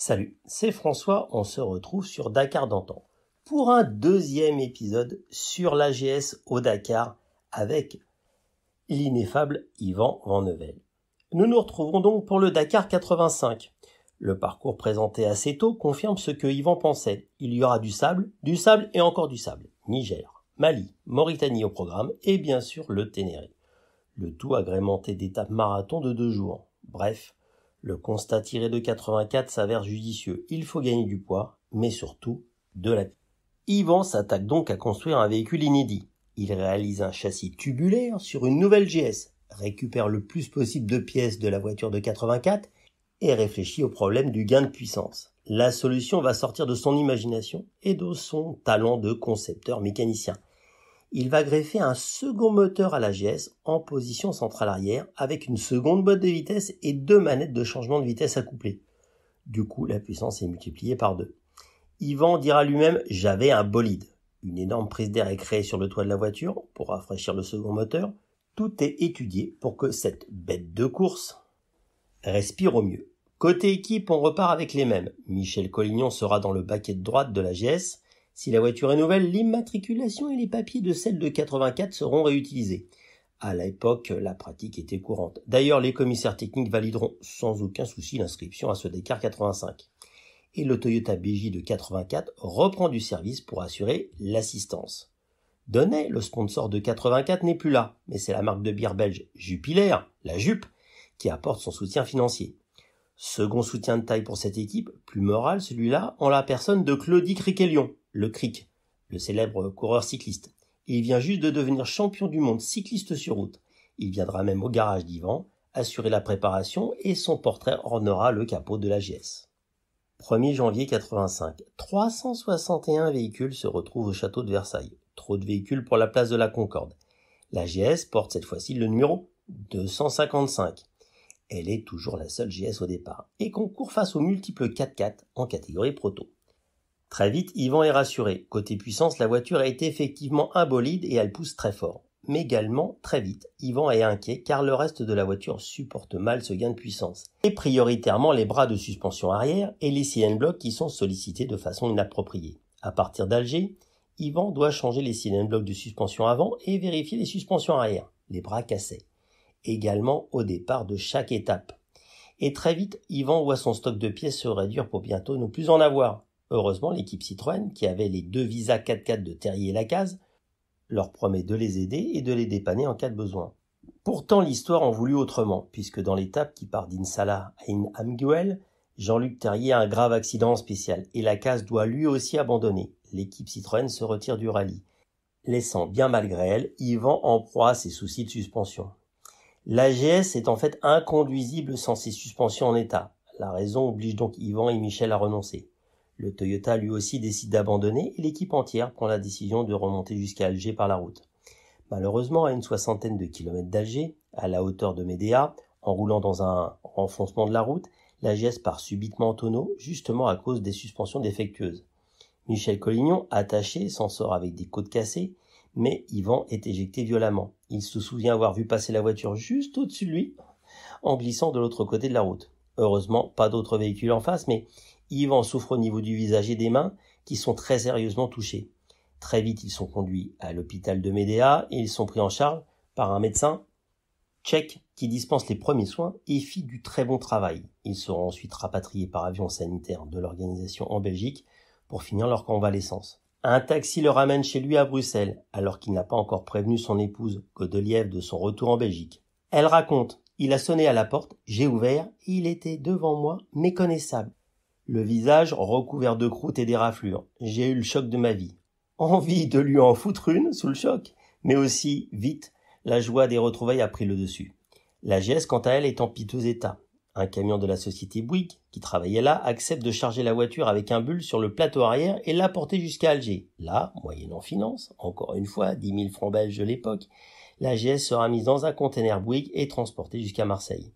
Salut, c'est François, on se retrouve sur Dakar d'antan pour un deuxième épisode sur l'AGS au Dakar avec l'ineffable Yvan Van Nous nous retrouvons donc pour le Dakar 85. Le parcours présenté assez tôt confirme ce que Yvan pensait. Il y aura du sable, du sable et encore du sable. Niger, Mali, Mauritanie au programme et bien sûr le Ténéré. Le tout agrémenté d'étapes marathon de deux jours. Bref, le constat tiré de 84 s'avère judicieux. Il faut gagner du poids, mais surtout de la vie. Yvan s'attaque donc à construire un véhicule inédit. Il réalise un châssis tubulaire sur une nouvelle GS, récupère le plus possible de pièces de la voiture de 84 et réfléchit au problème du gain de puissance. La solution va sortir de son imagination et de son talent de concepteur mécanicien il va greffer un second moteur à la GS en position centrale arrière avec une seconde boîte de vitesse et deux manettes de changement de vitesse accouplées. Du coup, la puissance est multipliée par deux. Yvan dira lui-même J'avais un bolide. Une énorme prise d'air est créée sur le toit de la voiture pour rafraîchir le second moteur. Tout est étudié pour que cette bête de course respire au mieux. Côté équipe, on repart avec les mêmes. Michel Collignon sera dans le baquet de droite de la GS. Si la voiture est nouvelle, l'immatriculation et les papiers de celle de 84 seront réutilisés. À l'époque, la pratique était courante. D'ailleurs, les commissaires techniques valideront sans aucun souci l'inscription à ce décart 85. Et le Toyota BJ de 84 reprend du service pour assurer l'assistance. Donnet, le sponsor de 84, n'est plus là, mais c'est la marque de bière belge Jupiler, la Jupe, qui apporte son soutien financier. Second soutien de taille pour cette équipe, plus moral celui-là, en la personne de Claudie Criquelion, le Cric, le célèbre coureur cycliste. Il vient juste de devenir champion du monde cycliste sur route. Il viendra même au garage d'Ivan, assurer la préparation et son portrait ornera le capot de la GS. 1er janvier 85, 361 véhicules se retrouvent au château de Versailles. Trop de véhicules pour la place de la Concorde. La GS porte cette fois-ci le numéro 255. Elle est toujours la seule GS au départ et concourt face aux multiples 4x4 en catégorie proto. Très vite, Yvan est rassuré. Côté puissance, la voiture a été effectivement un et elle pousse très fort. Mais également, très vite, Yvan est inquiet car le reste de la voiture supporte mal ce gain de puissance. Et prioritairement les bras de suspension arrière et les cylindres-blocs qui sont sollicités de façon inappropriée. À partir d'Alger, Yvan doit changer les cylindres-blocs de suspension avant et vérifier les suspensions arrière, les bras cassés. Également au départ de chaque étape. Et très vite, Yvan voit son stock de pièces se réduire pour bientôt ne plus en avoir. Heureusement, l'équipe Citroën, qui avait les deux visas 4x4 de Terrier et Lacaze, leur promet de les aider et de les dépanner en cas de besoin. Pourtant, l'histoire en voulut autrement, puisque dans l'étape qui part d'Insala à In Amguel, Jean-Luc Terrier a un grave accident spécial et Lacaze doit lui aussi abandonner. L'équipe Citroën se retire du rallye, laissant bien malgré elle Yvan en proie à ses soucis de suspension. L'AGS est en fait inconduisible sans ses suspensions en état. La raison oblige donc Yvan et Michel à renoncer. Le Toyota lui aussi décide d'abandonner et l'équipe entière prend la décision de remonter jusqu'à Alger par la route. Malheureusement, à une soixantaine de kilomètres d'Alger, à la hauteur de Médéa, en roulant dans un renfoncement de la route, la GS part subitement en tonneau, justement à cause des suspensions défectueuses. Michel Collignon, attaché, s'en sort avec des côtes cassées, mais Yvan est éjecté violemment. Il se souvient avoir vu passer la voiture juste au-dessus de lui, en glissant de l'autre côté de la route. Heureusement, pas d'autres véhicules en face, mais Yvan souffre au niveau du visage et des mains, qui sont très sérieusement touchés. Très vite, ils sont conduits à l'hôpital de Médéa et ils sont pris en charge par un médecin tchèque qui dispense les premiers soins et fit du très bon travail. Ils seront ensuite rapatriés par avion sanitaire de l'organisation en Belgique pour finir leur convalescence. Un taxi le ramène chez lui à Bruxelles, alors qu'il n'a pas encore prévenu son épouse, Godeliev, de son retour en Belgique. Elle raconte il a sonné à la porte, j'ai ouvert, il était devant moi, méconnaissable le visage recouvert de croûte et d'éraflures. J'ai eu le choc de ma vie. Envie de lui en foutre une sous le choc, mais aussi, vite, la joie des retrouvailles a pris le dessus. La GS, quant à elle, est en piteux état. Un camion de la société Bouygues, qui travaillait là, accepte de charger la voiture avec un bulle sur le plateau arrière et la porter jusqu'à Alger. Là, moyennant finance, encore une fois, 10 000 francs belges de l'époque, la GS sera mise dans un container Bouygues et transportée jusqu'à Marseille.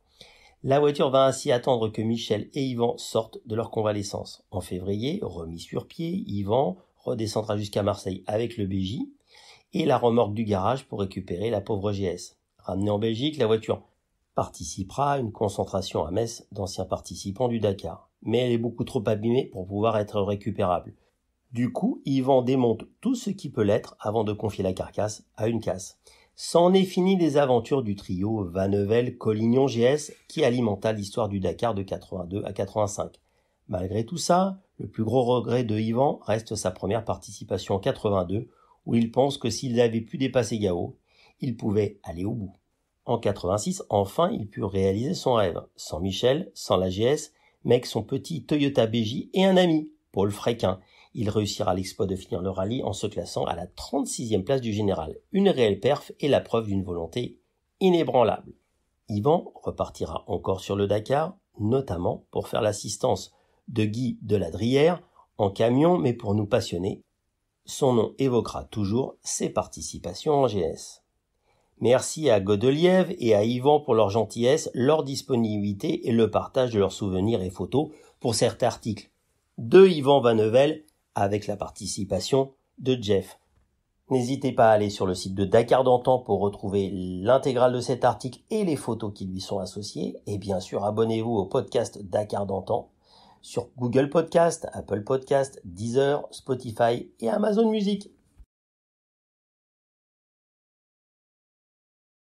La voiture va ainsi attendre que Michel et Yvan sortent de leur convalescence. En février, remis sur pied, Yvan redescendra jusqu'à Marseille avec le BJ et la remorque du garage pour récupérer la pauvre GS. Ramenée en Belgique, la voiture participera à une concentration à Metz d'anciens participants du Dakar, mais elle est beaucoup trop abîmée pour pouvoir être récupérable. Du coup, Yvan démonte tout ce qui peut l'être avant de confier la carcasse à une casse. C'en est fini des aventures du trio Vanevel-Collignon-GS qui alimenta l'histoire du Dakar de 82 à 85. Malgré tout ça, le plus gros regret de Yvan reste sa première participation en 82 où il pense que s'il avait pu dépasser Gao, il pouvait aller au bout. En 86, enfin, il put réaliser son rêve, sans Michel, sans la GS, mais avec son petit Toyota BJ et un ami, Paul Fréquin, il réussira l'exploit de finir le rallye en se classant à la 36e place du général. Une réelle perf et la preuve d'une volonté inébranlable. Yvan repartira encore sur le Dakar, notamment pour faire l'assistance de Guy de en camion, mais pour nous passionner, son nom évoquera toujours ses participations en GS. Merci à Godeliev et à Yvan pour leur gentillesse, leur disponibilité et le partage de leurs souvenirs et photos pour cet article. De Yvan Vanevel, avec la participation de Jeff. N'hésitez pas à aller sur le site de Dakar d'antan pour retrouver l'intégrale de cet article et les photos qui lui sont associées. Et bien sûr, abonnez-vous au podcast Dakar d'antan sur Google Podcast, Apple Podcast, Deezer, Spotify et Amazon Music.